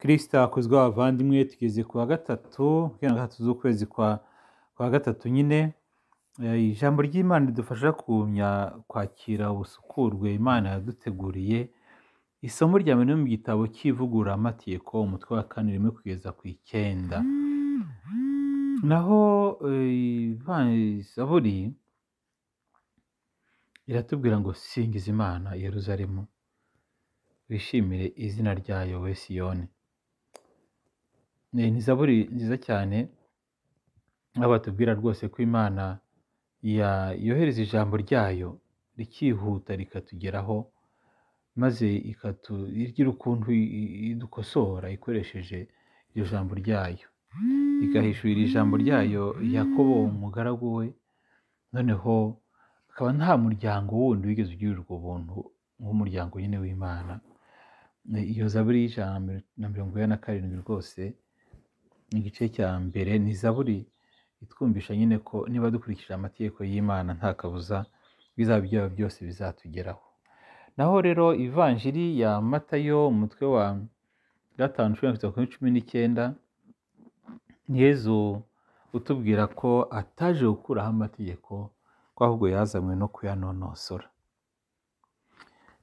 kirisita hakozwe abavandimwe tugeze ku wa gatatu na gatatu z'ukwezi kwa gatatu nyine eh, ijambo ry'imana ridufasha kumya kwakira ubusukurwe imana yaduteguriye isomo rya mbere mu gitabo cy'ivuguramategeko umutwe wa kane rimwe kugeza ku icyenda mm-hmm. naho eh, zaburi iratubwira ngo singiza imana yeruzalemu wishimire izina ryayo we Siyoni Ni Zaburi nziza cyane, aho batubwira rwose ko Imana yohereza ijambo ryayo rikihuta rikatugeraho, maze igira ukuntu idukosora ikoresheje iryo jambo ryayo, igahishurira ijambo ryayo Yakobo umugaragu we, noneho akaba nta muryango wundi wigeze ugirirwa buntu nk'umuryango nyine w'Imana, iyo Zaburi y'ijana na mirongo ine na karindwi rwose. igice cya mbere ni zaburi itwumvisha nyine ko niba dukurikije amategeko y'imana nta kabuza bizaba ibyaha byose bizatugeraho naho rero ivanjiri ya matayo umutwe wa gatanu ushobora kugeza kuri cumi n'icyenda yezu utubwira ko ataje gukuraho amategeko ko ahubwo yazanywe no kuyanonosora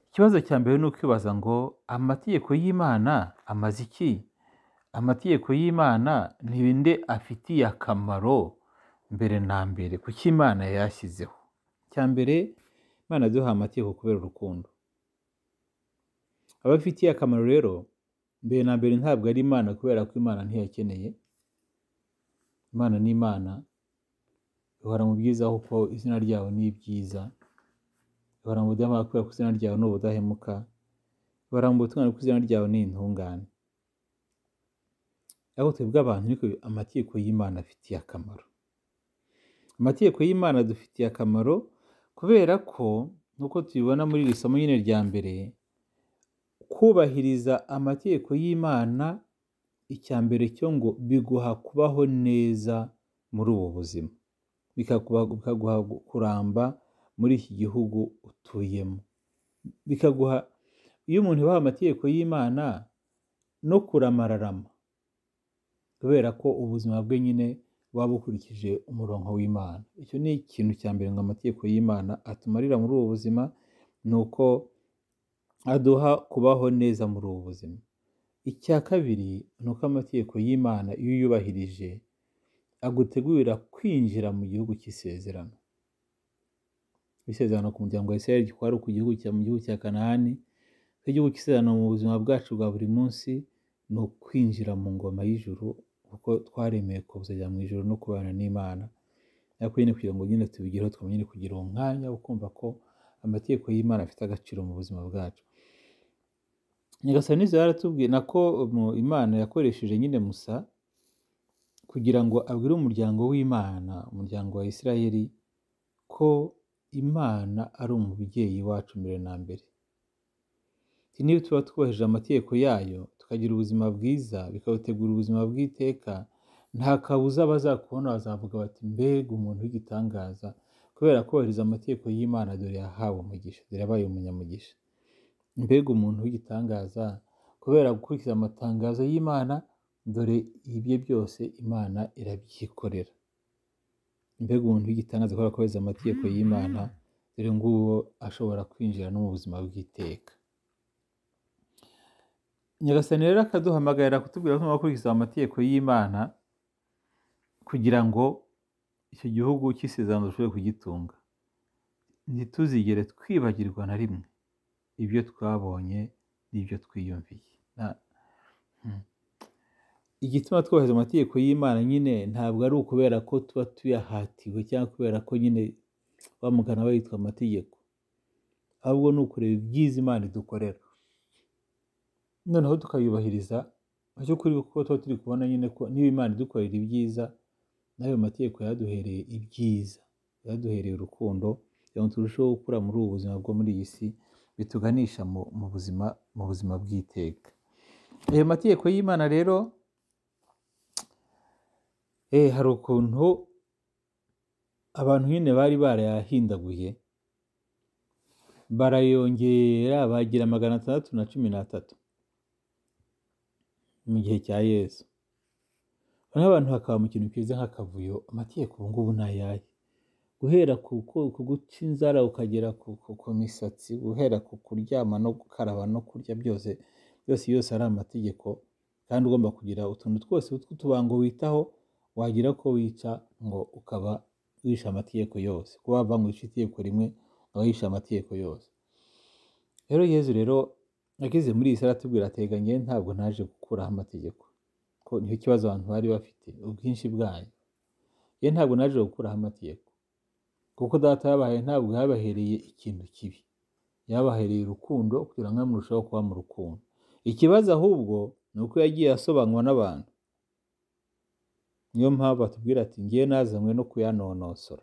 ikibazo cya mbere ni ukwibaza ngo amategeko y'imana amaze iki amategeko y'imana ni nde afitiye akamaro mbere na mbere kuko imana yashyizeho cya mbere imana duha amategeko kubera urukundo abafitiye akamaro rero mbere na mbere ntabwo ari imana kubera ko imana ntiyakeneye imana ni imana ihora mu byiza kuko izina ryawe ni ibyiza ihora mu budahemuka kubera ko izina ryawe ni ubudahemuka ihora mu butungane kuko izina ryawe ni intungane ahohoterwa bw'abantu ariko amategeko y'imana afitiye akamaro amategeko y'imana adufitiye akamaro kubera ko nk'uko tubibona muri iri somo nyine rya mbere kubahiriza amategeko y'imana icya mbere cyo ngo biguha kubaho neza muri ubu buzima bikaguha kuramba muri iki gihugu utuyemo bikaguha iyo umuntu yubaha amategeko y'imana no kurama kubera ko ubuzima bwe nyine buba bukurikije umurongo w'imana icyo ni ikintu cya mbere ngo amategeko y'imana atumarira muri ubu buzima ni uko aduha kubaho neza muri ubu buzima icya kabiri ni uko amategeko y'imana iyo uyubahirije agutegurira kwinjira mu gihugu cy'isezerano isezerano ku muryango wa isirayeli kwari ku gihugu cya mu gihugu cya kanahani igihugu cy'isezerano mu buzima bwacu bwa buri munsi ni ukwinjira mu ngoma y'ijuru kuko twaremeye kuzajya mu ijuru no kubana n'imana ariko nyine kugira ngo nyine tubigereho twamenye kugira uwo mwanya wo kumva ko amategeko y'imana afite agaciro mu buzima bwacu nyagasani nizo yaratubwiye nako imana yakoresheje nyine musa kugira ngo abwire umuryango w'imana umuryango wa isirayeli ko imana ari umubyeyi wacu mbere na mbere niba tuba twubahirije amategeko yayo tukagira ubuzima bwiza bikabategura ubuzima bw'iteka nta kabuza bazakubona bazavuga bati mbega umuntu w'igitangaza kubera kubahiriza amategeko y'imana dore yahawe umugisha dore yabaye umunyamugisha mbega umuntu w'igitangaza kubera gukurikiza amatangazo y'imana dore ibye byose imana irabyikorera mbega umuntu w'igitangaza kubera kubahiriza amategeko y'imana dore nguwo ashobora kwinjira no mu buzima bw'iteka nyagasani rero akaduhamagarira kutubwira ko tugomba gukurikiza amategeko y'imana kugira ngo icyo gihugu cy'isezerano dushobore kugitunga ntituzigere twibagirwa na rimwe ibyo twabonye n'ibyo twiyumviye hmm. igituma twubahiriza amategeko y'imana nyine ntabwo ari ukubera ko tuba tuyahatiwe cyangwa kubera ko nyine bamugana we yitwa amategeko ahubwo ni ukureba ibyiza imana idukorera noneho tukayubahiriza mu by'ukuri kuko tuba turi kubona nyine ko niba imana idukorera ibyiza n'ayo mategeko yaduhereye ibyiza yaduhereye urukundo kugira ngo turusheho gukura muri ubu buzima bwo muri iyi si bituganisha mu buzima mu buzima bw'iteka ayo eh, mategeko y'imana rero eh, hari ukuntu abantu nyine bari barayahindaguye barayongera bagira magana atandatu na cumi n'atatu mu gihe cya yesu noneho abantu hakaba mu kintu kiza nk'akavuyo amategeko ubu ngubu ni ayahe guhera ku guca inzara ukagera ku misatsi guhera ku kuryama no gukaraba no kurya byose byose yose ari amategeko kandi ugomba kugira utuntu twose tw'utubango witaho wagira ko wica ngo ukaba wishe amategeko yose kuba wava ngo itegeko rimwe ukaba wishe amategeko yose rero yezu rero ageze muri iyi sale atubwira ati ntabwo naje gukuraho amategeko ko niyo kibazo abantu bari bafite ubwinshi bwayo ye ntabwo naje gukuraho amategeko kuko data yabahaye ntabwo yabahereye ikintu kibi yabahereye urukundo kugira ngo amurusheho kuba mu rukundo ikibazo ahubwo ni uko yagiye asobanwa n'abantu niyo mpamvu batubwira ati ngiye nazanywe no kuyanonosora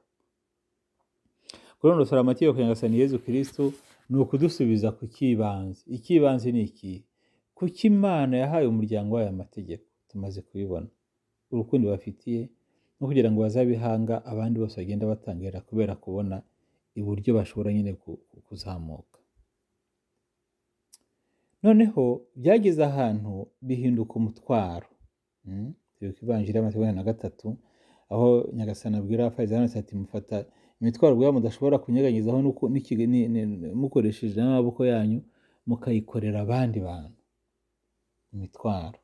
kuronosora amategeko yangasani yezu kirisitu ni ukudusubiza ku cy'ibanze icy'ibanze ni iki kuki imana yahaye umuryango wayo mategeko tumaze kubibona urukundo bafitiye no kugira ngo bazabihanga abandi bose bagenda batangira kubera kubona iburyo bashobora nyine kuzamuka noneho byageze ahantu bihinduka umutwaro turi ku ivanjiri na gatatu aho nyagasana abwira abafariza ati mufata imitwaro ubwabo mudashobora kunyeganyizaho mukoresheje n'amaboko yanyu mukayikorera abandi bantu imitwaro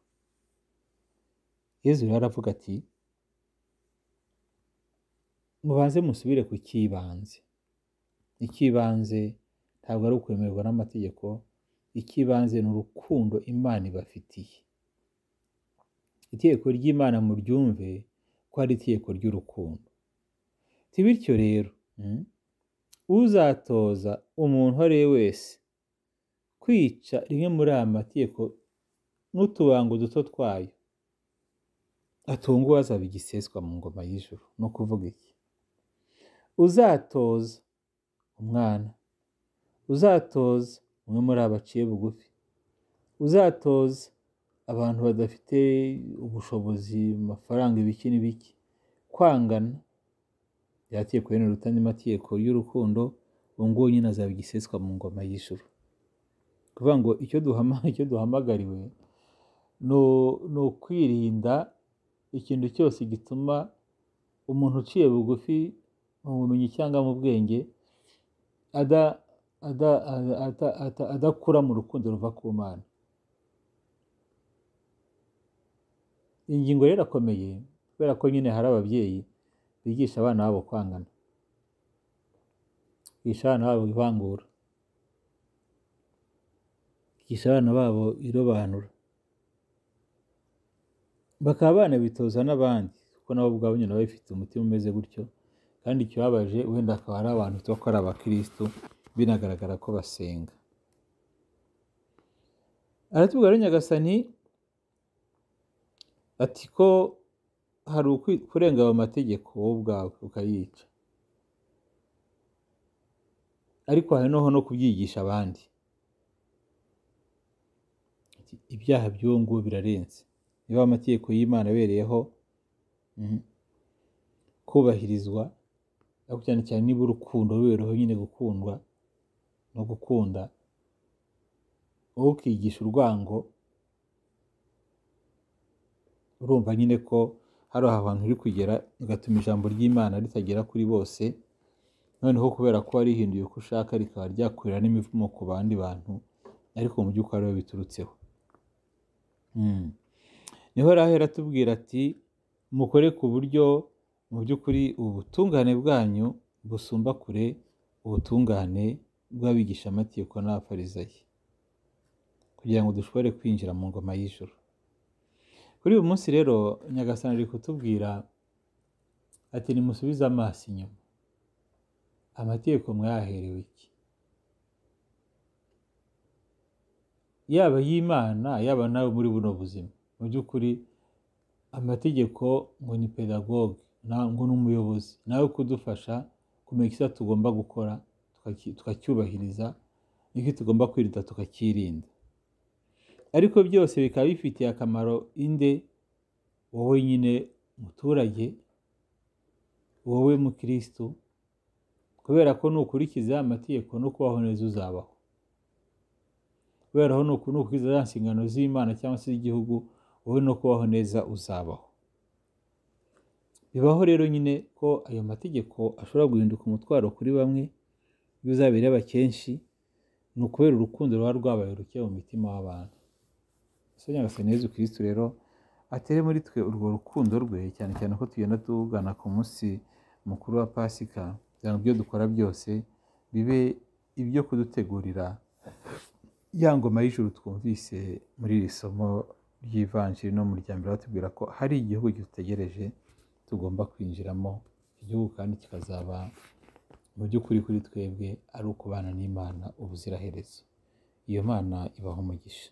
yezu rero aravuga ati mubanze musubire ku cy'ibanze icy'ibanze ntabwo ari ukwemerwa n'amategeko icy'ibanze ni urukundo imana ibafitiye itegeko ry'imana mu ryumve ko ari itegeko ry'urukundo bityo rero hmm? uzatoza umuntu uwo ari we wese kwica rimwe muri aya mategeko n'utubango duto twayo atunga uwazaba igiseswa mu ngoma y'ijuru ni ukuvuga iki uzatoza umwana uzatoza umwe muri abaciye bugufi uzatoza abantu badafite ubushobozi mu mafaranga ibiki n'ibiki kwangana yakeye kuri bene rutani y'urukundo uwo nguwo nyine azaba igiseswa mu ngoma y'ijuru kuvuga ngo icyo icyo duhamagariwe ni ukwirinda ikintu cyose gituma umuntu uciye bugufi mu bumenyi cyangwa mu bwenge adakura mu rukundo ruva ku mana ingingo yarakomeye kubera ko nyine hari ababyeyi bigisha abana babo kwangana bigisha abana babo ivangura bigisha abana babo irobanura bakaba banabitoza n'abandi kuko nabo ubwabo nyine baba bafite umutima umeze gutyo kandi ikibabaje wenda akaba ari abantu tuba ko ari abakirisitu binagaragara ko basenga aratubwira nyagasani ati ko hari kurenga ayo mategeko wowe ubwawe ukayica ariko hari noho no kubyigisha abandi ibyaha by'uwo nguwo birarenze niba amategeko y'imana abereyeho mhm, kubahirizwa ariko cyane cyane niba urukundo rubereyeho nyine gukundwa no gukunda wowe ukigisha urwango urumva nyine ko hari ahantu uri kugera bigatuma ijambo ry'imana ritagera kuri bose noneho kubera ko warihinduye uko ushaka rikaba ryakurira n'imivumo ku bandi bantu ariko mu by'ukuri ari we biturutseho hmm. niho rahera atubwira ati mukore ku buryo mu by'ukuri ubutungane bwanyu busumba kure ubutungane bw'abigisha amategeko n'abafarizayi kugira ngo dushobore kwinjira mu ngoma y'ijoro kuri uyu munsi rero nyagasana ari kutubwira ati nimusubize amaso inyuma amategeko mwayaherewe iki yaba y'imana yaba nawe muri buno buzima mu by'ukuri amategeko ngo ni pedagoge ngo ni umuyobozi nawe kudufasha kumenya icyo tugomba gukora tukacyubahiriza n'icyo tugomba kwirinda tukakirinda ariko byose bikaba bifitiye akamaro inde wowe nyine muturage wowe mukirisitu kubera ko nukurikiza amategeko no kubaho neza uzabaho kubera ko nukurikiza za nshingano z'imana cyangwa se z'igihugu wowe no kubaho neza uzabaho bibaho rero nyine ko ayo mategeko ashobora guhinduka umutwaro kuri bamwe iyo uzabireba kenshi ni ukubera urukundo ruba rwabaye ruke mu mitima wabantu sonya agasenya yezu kirisitu rero atere muri twe urwo rukundo rwe cyane cyane ko tugenda tugana ku munsi mukuru wa pasika kugira ngo ibyo dukora byose bibe ibyo kudutegurira ya ngoma y'ijuru twumvise muri iri somo ry'ivanjiri no mu rya batubwira ko hari igihugu dutegereje tugomba kwinjiramo igihugu kandi kikazaba mu by'ukuri kuri twebwe ari ukubana n'imana ubuziraherezo iyo mana ibaho umugisha